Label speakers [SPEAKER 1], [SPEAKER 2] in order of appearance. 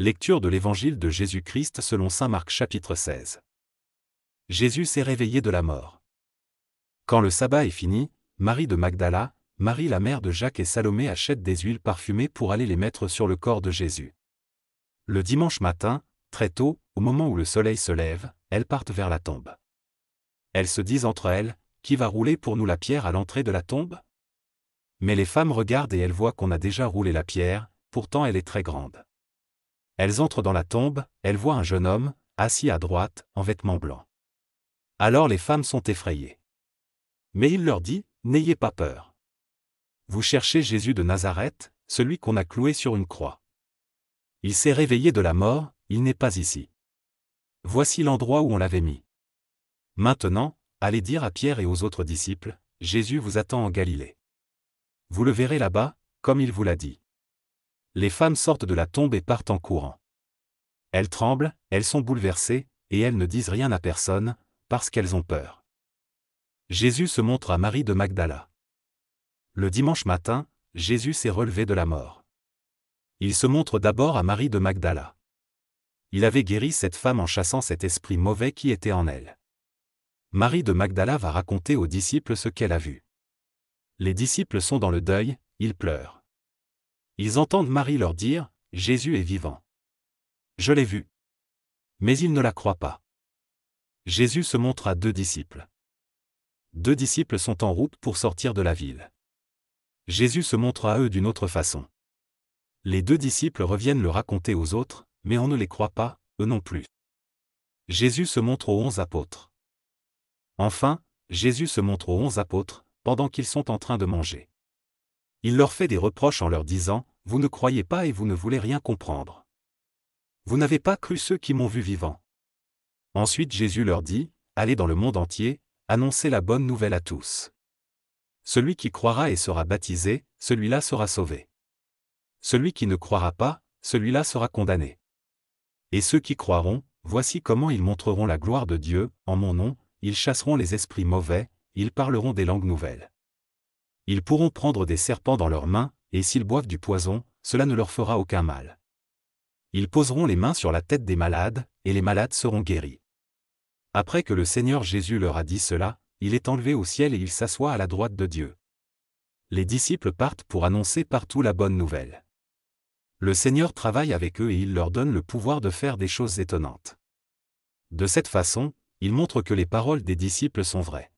[SPEAKER 1] Lecture de l'Évangile de Jésus-Christ selon Saint Marc chapitre 16. Jésus s'est réveillé de la mort. Quand le sabbat est fini, Marie de Magdala, Marie la mère de Jacques et Salomé achètent des huiles parfumées pour aller les mettre sur le corps de Jésus. Le dimanche matin, très tôt, au moment où le soleil se lève, elles partent vers la tombe. Elles se disent entre elles, Qui va rouler pour nous la pierre à l'entrée de la tombe Mais les femmes regardent et elles voient qu'on a déjà roulé la pierre, pourtant elle est très grande. Elles entrent dans la tombe, elles voient un jeune homme, assis à droite, en vêtements blancs. Alors les femmes sont effrayées. Mais il leur dit, N'ayez pas peur. Vous cherchez Jésus de Nazareth, celui qu'on a cloué sur une croix. Il s'est réveillé de la mort, il n'est pas ici. Voici l'endroit où on l'avait mis. Maintenant, allez dire à Pierre et aux autres disciples, Jésus vous attend en Galilée. Vous le verrez là-bas, comme il vous l'a dit les femmes sortent de la tombe et partent en courant. Elles tremblent, elles sont bouleversées, et elles ne disent rien à personne, parce qu'elles ont peur. Jésus se montre à Marie de Magdala. Le dimanche matin, Jésus s'est relevé de la mort. Il se montre d'abord à Marie de Magdala. Il avait guéri cette femme en chassant cet esprit mauvais qui était en elle. Marie de Magdala va raconter aux disciples ce qu'elle a vu. Les disciples sont dans le deuil, ils pleurent. Ils entendent Marie leur dire, Jésus est vivant. Je l'ai vu. Mais ils ne la croient pas. Jésus se montre à deux disciples. Deux disciples sont en route pour sortir de la ville. Jésus se montre à eux d'une autre façon. Les deux disciples reviennent le raconter aux autres, mais on ne les croit pas, eux non plus. Jésus se montre aux onze apôtres. Enfin, Jésus se montre aux onze apôtres, pendant qu'ils sont en train de manger il leur fait des reproches en leur disant, Vous ne croyez pas et vous ne voulez rien comprendre. Vous n'avez pas cru ceux qui m'ont vu vivant. Ensuite Jésus leur dit, Allez dans le monde entier, annoncez la bonne nouvelle à tous. Celui qui croira et sera baptisé, celui-là sera sauvé. Celui qui ne croira pas, celui-là sera condamné. Et ceux qui croiront, voici comment ils montreront la gloire de Dieu, en mon nom, ils chasseront les esprits mauvais, ils parleront des langues nouvelles ils pourront prendre des serpents dans leurs mains, et s'ils boivent du poison, cela ne leur fera aucun mal. Ils poseront les mains sur la tête des malades, et les malades seront guéris. Après que le Seigneur Jésus leur a dit cela, il est enlevé au ciel et il s'assoit à la droite de Dieu. Les disciples partent pour annoncer partout la bonne nouvelle. Le Seigneur travaille avec eux et il leur donne le pouvoir de faire des choses étonnantes. De cette façon, il montre que les paroles des disciples sont vraies.